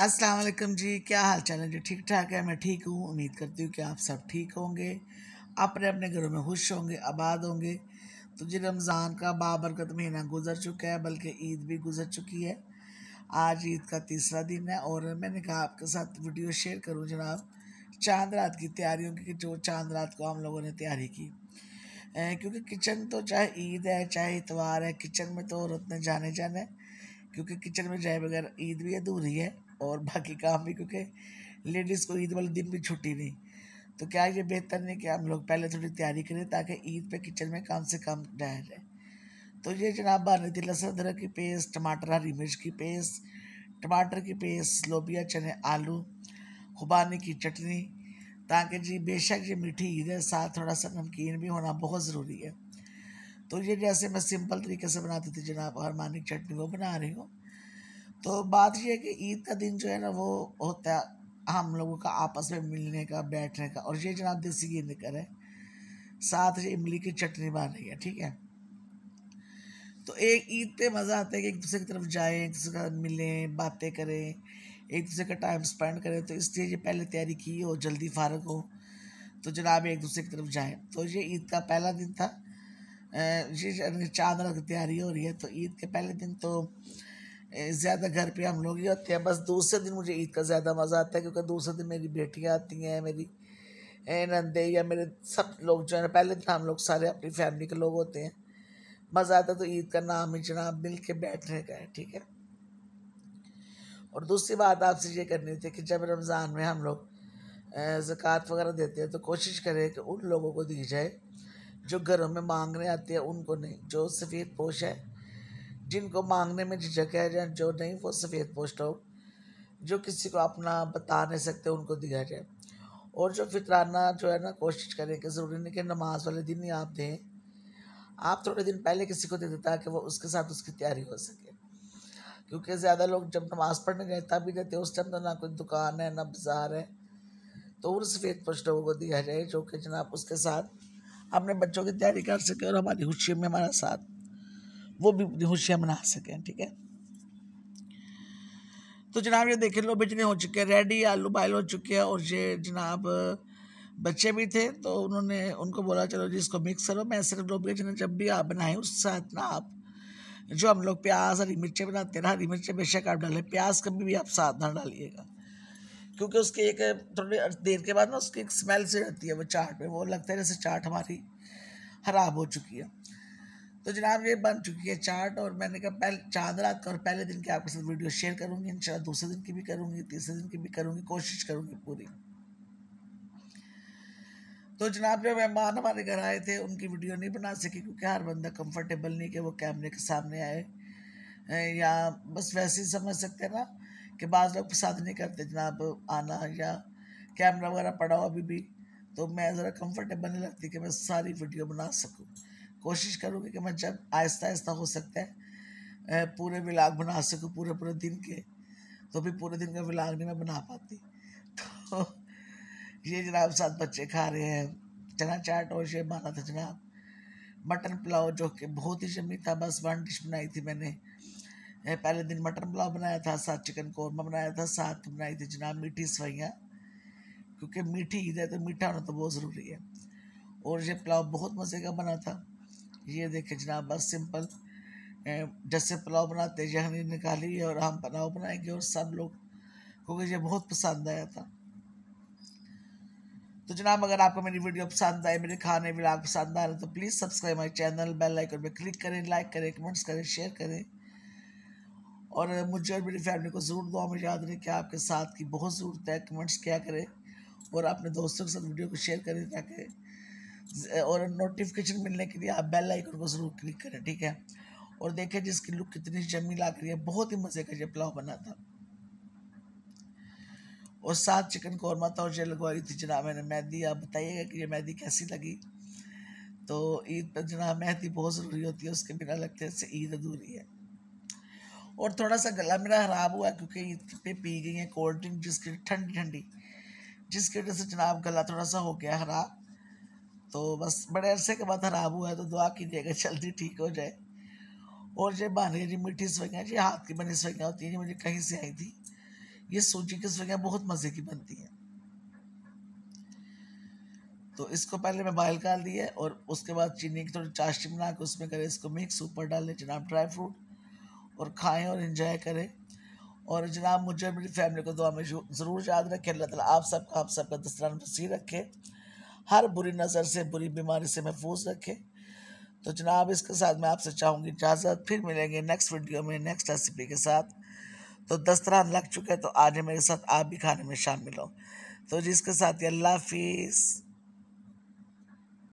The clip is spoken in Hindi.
अस्सलाम वालेकुम जी क्या हाल चाल है जी ठीक ठाक है मैं ठीक हूँ उम्मीद करती हूँ कि आप सब ठीक होंगे अपने अपने घरों में खुश होंगे आबाद होंगे तो जी रमज़ान का बाबरकत महीना गुजर चुका है बल्कि ईद भी गुजर चुकी है आज ईद का तीसरा दिन है और मैंने कहा आपके साथ वीडियो शेयर करूँ जनाब चांद रात की तैयारियों की जो चांद रात को हम लोगों ने तैयारी की क्योंकि किचन तो चाहे ईद है चाहे इतवार है किचन में तो औरत ने जाने जाने क्योंकि किचन में जाए बगैर ईद भी अधूरी है और बाकी काम भी क्योंकि लेडीज़ को ईद वाले दिन भी छुट्टी नहीं तो क्या ये बेहतर नहीं कि हम लोग पहले थोड़ी तैयारी करें ताकि ईद पे किचन में कम से कम डाया जाए तो ये जनाब बनी थी लहसुन अदरक की पेस्ट टमाटर हरी मिर्च की पेस्ट टमाटर की पेस्ट लोबिया चने आलू खुबानी की चटनी ताकि जी बेशक ये मीठी ईद है साथ थोड़ा सा नमकीन भी होना बहुत ज़रूरी है तो ये जैसे मैं सिंपल तरीके से बनाती थी जनाब हरमानी चटनी वो बना रही हूँ तो बात यह है कि ईद का दिन जो है ना वो होता है हम लोगों का आपस में मिलने का बैठने का और ये जनाब देसी गेंद करें साथ ही इमली की चटनी बन रही है ठीक है तो एक ईद पे मज़ा आता है कि एक दूसरे की तरफ जाएं एक दूसरे का मिलें बातें करें एक दूसरे का टाइम स्पेंड करें तो इसलिए ये पहले तैयारी की हो जल्दी फारग हो तो जनाब एक दूसरे की तरफ जाएं तो ये ईद का पहला दिन था ये चादर रात की तैयारी हो रही है तो ईद के पहले दिन तो ज़्यादा घर पे हम लोग ही होते हैं बस दूसरे दिन मुझे ईद का ज़्यादा मज़ा आता है क्योंकि दूसरे दिन मेरी बेटियाँ आती हैं मेरी नंदे या मेरे सब लोग जो है पहले दिन तो हम लोग सारे अपनी फैमिली के लोग होते हैं मज़ा आता है तो ईद का नाम ही जनाब मिल के बैठने का है ठीक है और दूसरी बात आपसे ये करनी थी कि जब रमज़ान में हम लोग ज़क़़त वगैरह देते हैं तो कोशिश करें कि उन लोगों को दी जाए जो घरों में मांगने आते हैं उनको नहीं जो सफ़ेद पोश है जिनको मांगने में झिझक है या जो नहीं वो सफ़ेद पोस्ट हो जो किसी को अपना बता नहीं सकते उनको दिया जाए और जो फितराना जो है ना कोशिश करें कि ज़रूरी नहीं कि नमाज वाले दिन ही आप दें आप थोड़े दिन पहले किसी को दे देता कि वो उसके साथ उसकी तैयारी हो सके क्योंकि ज़्यादा लोग जब नमाज पढ़ने गए तभी देते उस टाइम तो ना कोई दुकान है ना बाजार है तो उन सफ़ेद पोस्ट लोगों को दिया जाए जो कि जनाब उसके साथ अपने बच्चों की तैयारी कर सके और हमारी खुशी में हमारा साथ वो भी खुशियाँ मना सकें ठीक है तो जनाब ये देखे लो बिजली हो चुके हैं रेडी आलू बॉयल हो चुके हैं और ये जनाब बच्चे भी थे तो उन्होंने उनको बोला चलो जी इसको मिक्स करो मैं सिर्फ लोग भेजना जब भी आप बनाएं उस साथ ना आप जो हम लोग प्याज हरी मिर्चें बनाते हैं ना हरी मिर्चें बेशक आप डालें प्याज कभी भी आप साथ ना डालिएगा क्योंकि उसकी एक थोड़ी देर के बाद ना उसकी एक स्मेल से रहती है वो चाट में वो लगता है जैसे चाट हमारी खराब हो चुकी है तो जनाब ये बन चुकी है चार्ट और मैंने कहा पहले चांद रात का और पहले दिन की आपके साथ वीडियो शेयर करूँगी इंशाल्लाह दूसरे दिन की भी करूँगी तीसरे दिन की भी करूँगी कोशिश करूँगी पूरी तो जनाब जो मेहमान हमारे घर आए थे उनकी वीडियो नहीं बना सकी क्योंकि हर बंदा कंफर्टेबल नहीं कि वो कैमरे के सामने आए या बस वैसे ही समझ सकते हैं ना कि बाज़ लोग पसंद नहीं करते जनाब आना या कैमरा वगैरह पड़ा हो अभी भी तो मैं ज़रा कंफर्टेबल नहीं लगती कि मैं सारी वीडियो बना सकूँ कोशिश करूँगी कि मैं जब आहिस्ता आहिस्ता हो सकता है पूरे विलाग बना सकूँ पूरे पूरे दिन के तो भी पूरे दिन का विलाग नहीं मैं बना पाती तो ये जनाब साथ बच्चे खा रहे हैं चना चाट और ये बना था जनाब मटन पुलाव जो कि बहुत ही जमी था बस वन डिश बनाई थी मैंने पहले दिन मटन पुलाव बनाया था साथ चिकन कौरमा बनाया था साथ बनाई थी जनाब मीठी सवैयाँ क्योंकि मीठी ईद है तो मीठा होना तो बहुत ज़रूरी है और ये पुलाव बहुत मज़े का बना था ये देखें जनाब बस सिंपल जैसे पुलाव बनाते जहनी निकाली है और हम पुलाव बनाएंगे और सब लोग को मुझे बहुत पसंद आया था तो जनाब अगर आपको मेरी वीडियो पसंद आए मेरे खाने व्लाग पसंद आ रहे तो please subscribe my channel bell icon पर क्लिक करें लाइक करें कमेंट्स करें शेयर करें और मुझे और मेरी फैमिली को ज़रूर दुआ में याद रहे कि आपके साथ की बहुत ज़रूरत है कमेंट्स क्या करें और अपने दोस्तों के साथ वीडियो को शेयर करें ताकि और नोटिफिकेशन मिलने के लिए आप बेल आइकन को ज़रूर क्लिक करें ठीक है और देखें जिसकी लुक कितनी जमी लाग रही है बहुत ही मज़े का ये पुलाव बना था और साथ चिकन कौरमा था और ये लगवाई थी जनाब मैंने मेहंदी आप बताइएगा कि ये मेहंदी कैसी लगी तो ईद पर जनाब मेहंदी बहुत ज़रूरी होती है उसके बिना लगते हैं ईद अधूरी है और थोड़ा सा गला मेरा ख़राब हुआ क्योंकि ईद पे पी गई है कोल्ड ड्रिंक जिसकी ठंडी ठंडी जिसकी वजह से जनाब गला थोड़ा सा हो गया ख़राब तो बस बड़े अरसे के बाद खराब हुआ है तो दुआ कीजिएगा जल्दी ठीक हो जाए और ये बांधिए जी मीठी सवैयाँ जी हाथ की बनी सवैयाँ होती हैं जी मुझे कहीं से आई थी ये सूजी की सवैयाँ बहुत मज़े की बनती हैं तो इसको पहले मैं बॉयल कर दिए और उसके बाद चीनी की थोड़ी चाशनी बना के उसमें करें इसको मिक्स ऊपर डालें जनाब ड्राई फ्रूट और खाएं और इन्जॉय करें और जनाब मुझे मेरी फैमिली को दुआ में ज़रूर याद रखें अल्लाह ताला आप सबका आप सबका दस्तरान वसी रखे हर बुरी नज़र से बुरी बीमारी से महफूज रखे तो जनाब इसके साथ मैं आपसे चाहूँगी इजाज़त फिर मिलेंगे नेक्स्ट वीडियो में नेक्स्ट रेसिपी के साथ तो दस्तरान लग चुके तो आज मेरे साथ आप भी खाने में शामिल हो तो जिसके साथ ये अल्लाह हाफिज़